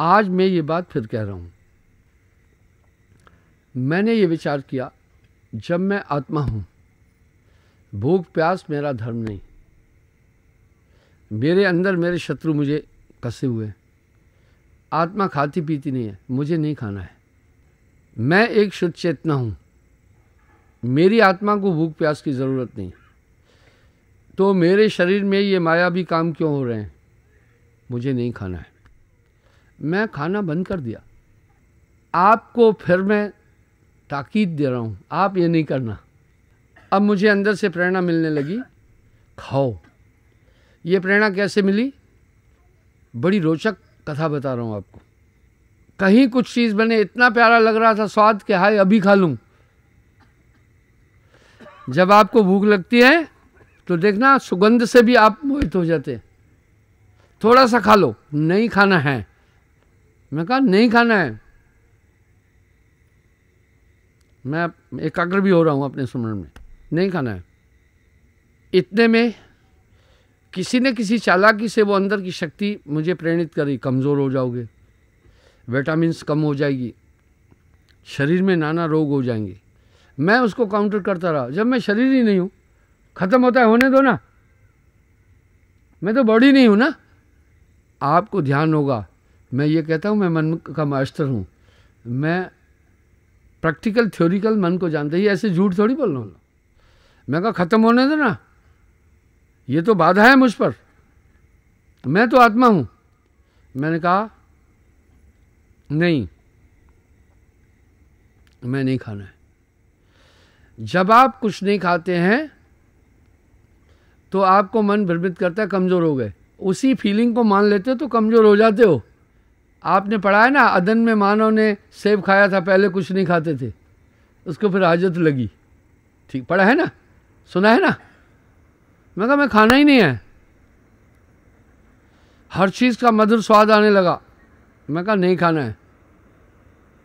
आज मैं ये बात फिर कह रहा हूँ मैंने ये विचार किया जब मैं आत्मा हूँ भूख प्यास मेरा धर्म नहीं मेरे अंदर मेरे शत्रु मुझे कसे हुए आत्मा खाती पीती नहीं है मुझे नहीं खाना है मैं एक शुद्ध चेतना हूँ मेरी आत्मा को भूख प्यास की ज़रूरत नहीं तो मेरे शरीर में ये माया भी काम क्यों हो रहे हैं मुझे नहीं खाना है मैं खाना बंद कर दिया आपको फिर मैं ताकीद दे रहा हूँ आप ये नहीं करना अब मुझे अंदर से प्रेरणा मिलने लगी खाओ ये प्रेरणा कैसे मिली बड़ी रोचक कथा बता रहा हूँ आपको कहीं कुछ चीज़ बने इतना प्यारा लग रहा था स्वाद के हाय अभी खा लूँ जब आपको भूख लगती है तो देखना सुगंध से भी आप मोहित हो जाते हैं थोड़ा सा खा लो नहीं खाना है मैं कहा नहीं खाना है मैं एकाग्र भी हो रहा हूँ अपने सुमरण में नहीं खाना है इतने में किसी न किसी चालाकी से वो अंदर की शक्ति मुझे प्रेरित करी कमज़ोर हो जाओगे विटामिन्स कम हो जाएगी शरीर में नाना रोग हो जाएंगे मैं उसको काउंटर करता रहा जब मैं शरीर ही नहीं हूँ ख़त्म होता है होने दो ना मैं तो बॉडी नहीं हूँ ना आपको ध्यान होगा मैं ये कहता हूँ मैं मन का मास्टर हूँ मैं प्रैक्टिकल थ्योरिकल मन को जानते ही ऐसे झूठ थोड़ी बोल रहा हूँ मैं कहा ख़त्म होने देना ये तो बाधा है मुझ पर मैं तो आत्मा हूँ मैंने कहा नहीं मैं नहीं खाना है जब आप कुछ नहीं खाते हैं तो आपको मन भ्रमित करता है कमज़ोर हो गए उसी फीलिंग को मान लेते हो तो कमज़ोर हो जाते हो आपने पढ़ा है ना अदन में मानव ने सेब खाया था पहले कुछ नहीं खाते थे उसको फिर हाजत लगी ठीक पढ़ा है ना सुना है ना मैं कहा मैं खाना ही नहीं है हर चीज़ का मधुर स्वाद आने लगा मैं कहा नहीं खाना है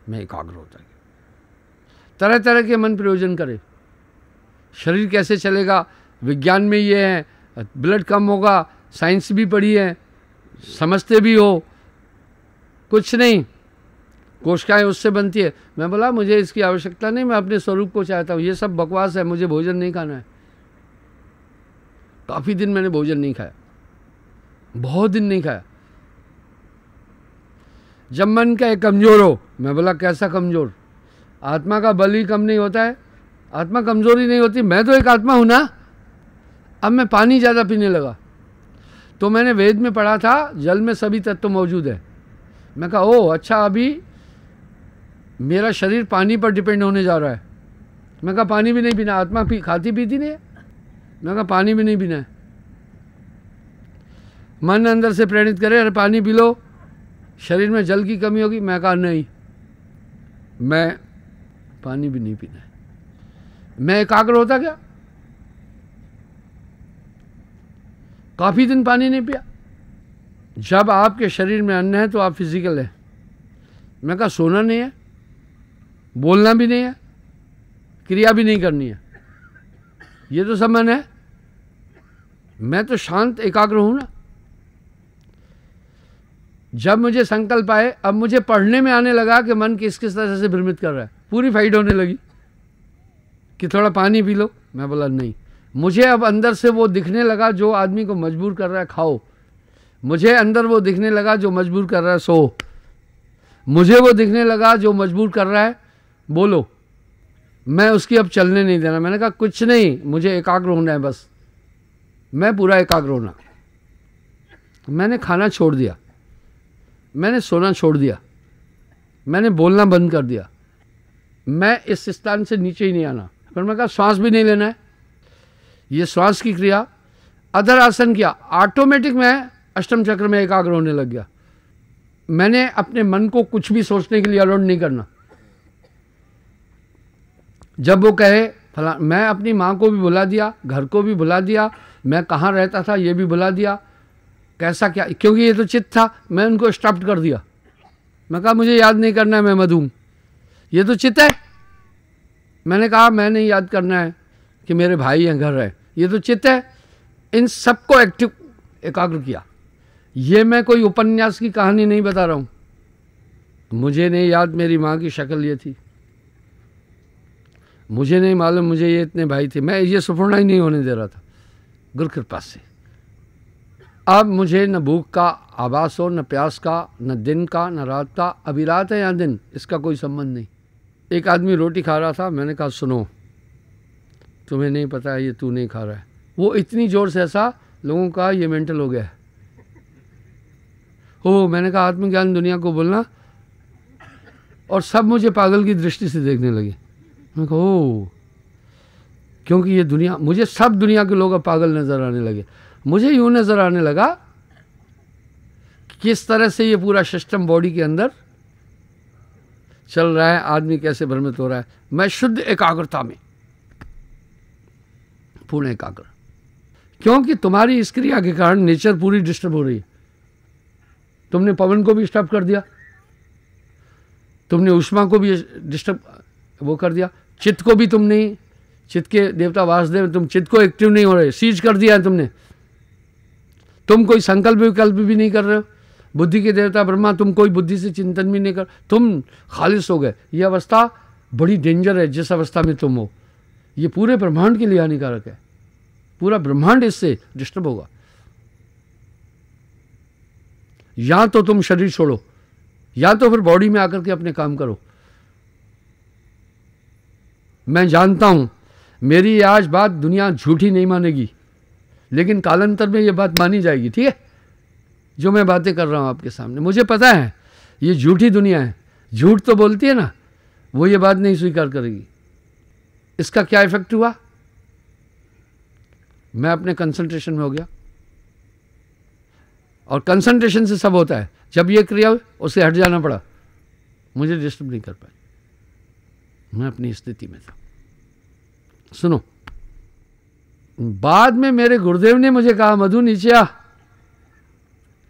मैं एकाग्र होता गया तरह तरह के मन प्रयोजन करे शरीर कैसे चलेगा विज्ञान में ये है ब्लड कम होगा साइंस भी पढ़ी है समझते भी हो कुछ नहीं कोशिकाएं उससे बनती है मैं बोला मुझे इसकी आवश्यकता नहीं मैं अपने स्वरूप को चाहता हूँ ये सब बकवास है मुझे भोजन नहीं खाना है काफ़ी दिन मैंने भोजन नहीं खाया बहुत दिन नहीं खाया जब मन का कमज़ोर हो मैं बोला कैसा कमज़ोर आत्मा का बल ही कम नहीं होता है आत्मा कमजोर ही नहीं होती मैं तो एक आत्मा हूँ ना अब मैं पानी ज़्यादा पीने लगा तो मैंने वेद में पढ़ा था जल में सभी तत्व मौजूद है मैं कहा ओ अच्छा अभी मेरा शरीर पानी पर डिपेंड होने जा रहा है मैं कहा पानी भी नहीं पीना आत्मा पी खाती पीती नहीं है मैं कहा पानी भी नहीं पीना है मन अंदर से प्रेरित करे अरे पानी पी लो शरीर में जल की कमी होगी मैं कहा नहीं मैं पानी भी नहीं पीना है मैं एकाग्र होता क्या काफ़ी दिन पानी नहीं पिया जब आपके शरीर में अन्न है तो आप फिज़िकल हैं मैं कहा सोना नहीं है बोलना भी नहीं है क्रिया भी नहीं करनी है ये तो सब मन है मैं तो शांत एकाग्र हूं ना जब मुझे संकल्प आए अब मुझे पढ़ने में आने लगा कि मन किस किस तरह से भ्रमित कर रहा है पूरी फाइट होने लगी कि थोड़ा पानी पी लो मैं बोला नहीं मुझे अब अंदर से वो दिखने लगा जो आदमी को मजबूर कर रहा है खाओ मुझे अंदर वो दिखने लगा जो मजबूर कर रहा है सो मुझे वो दिखने लगा जो मजबूर कर रहा है बोलो मैं उसकी अब चलने नहीं देना मैंने कहा कुछ नहीं मुझे एकाग्र होना है बस मैं पूरा एकाग्र होना मैंने खाना छोड़ दिया मैंने सोना छोड़ दिया मैंने बोलना बंद कर दिया मैं इस स्थान से नीचे ही नहीं आना फिर मैंने कहा श्वास भी नहीं लेना है ये श्वास की क्रिया अधर आसन किया ऑटोमेटिक मैं अष्टम चक्र में एकाग्र होने लग गया मैंने अपने मन को कुछ भी सोचने के लिए अलाउड नहीं करना जब वो कहे फला मैं अपनी माँ को भी बुला दिया घर को भी बुला दिया मैं कहाँ रहता था ये भी बुला दिया कैसा क्या क्योंकि ये तो चित्त था मैं उनको स्टॉप्ड कर दिया मैं कहा मुझे याद नहीं करना है मैं मधूम ये तो चित्त है मैंने कहा मैं नहीं याद करना है कि मेरे भाई हैं घर है ये तो चित्त है इन सबको एक्टिव एकाग्र किया ये मैं कोई उपन्यास की कहानी नहीं बता रहा हूं मुझे नहीं याद मेरी माँ की शक्ल ये थी मुझे नहीं मालूम मुझे ये इतने भाई थे मैं ये सुपुर्णा ही नहीं होने दे रहा था गुरु कृपा से अब मुझे न भूख का आवास हो न प्यास का न दिन का न रात का अभी रात है या दिन इसका कोई संबंध नहीं एक आदमी रोटी खा रहा था मैंने कहा सुनो तुम्हें नहीं पता ये तू नहीं खा रहा है वो इतनी ज़ोर से ऐसा लोगों का ये मेंटल हो गया है हो मैंने कहा आत्मज्ञान दुनिया को बोलना और सब मुझे पागल की दृष्टि से देखने लगे मैंने कहा ओ क्योंकि ये दुनिया मुझे सब दुनिया के लोग अब पागल नज़र आने लगे मुझे यूं नज़र आने लगा किस तरह से ये पूरा सिस्टम बॉडी के अंदर चल रहा है आदमी कैसे भ्रमित हो रहा है मैं शुद्ध एकाग्रता में पूर्ण एकाग्र क्योंकि तुम्हारी इस क्रिया के कारण नेचर पूरी डिस्टर्ब हो रही है तुमने पवन को भी डिस्टर्ब कर दिया तुमने उष्मा को भी डिस्टर्ब वो कर दिया चित्त को भी तुमने चित्त के देवता वासुदेव तुम चित्त को एक्टिव नहीं हो रहे सीज कर दिया है तुमने तुम कोई संकल्प विकल्प भी नहीं कर रहे हो बुद्धि के देवता ब्रह्मा तुम कोई बुद्धि से चिंतन भी नहीं कर तुम खालिश हो गए ये अवस्था बड़ी डेंजर है जिस अवस्था में तुम हो ये पूरे ब्रह्मांड के लिए हानिकारक है पूरा ब्रह्मांड इससे डिस्टर्ब होगा या तो तुम शरीर छोड़ो या तो फिर बॉडी में आकर के अपने काम करो मैं जानता हूं मेरी आज बात दुनिया झूठी नहीं मानेगी लेकिन कालांतर में यह बात मानी जाएगी ठीक है जो मैं बातें कर रहा हूं आपके सामने मुझे पता है ये झूठी दुनिया है झूठ तो बोलती है ना वो ये बात नहीं स्वीकार करेगी इसका क्या इफेक्ट हुआ मैं अपने कंसंट्रेशन में हो गया और कंसंट्रेशन से सब होता है जब ये क्रिया उससे हट जाना पड़ा मुझे डिस्टर्ब नहीं कर पाई मैं अपनी स्थिति में था सुनो बाद में मेरे गुरुदेव ने मुझे कहा मधु नीचे आ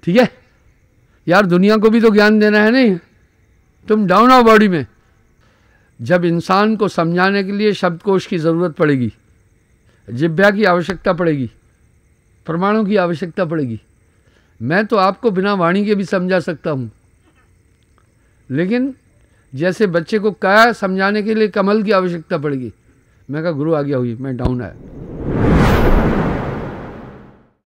ठीक है यार दुनिया को भी तो ज्ञान देना है नहीं तुम डाउन आओ बॉडी में जब इंसान को समझाने के लिए शब्दकोश की ज़रूरत पड़ेगी जिब्या की आवश्यकता पड़ेगी प्रमाणों की आवश्यकता पड़ेगी मैं तो आपको बिना वाणी के भी समझा सकता हूँ लेकिन जैसे बच्चे को क्या समझाने के लिए कमल की आवश्यकता पड़ेगी मैं कहा गुरु आ गया हुई मैं डाउन आया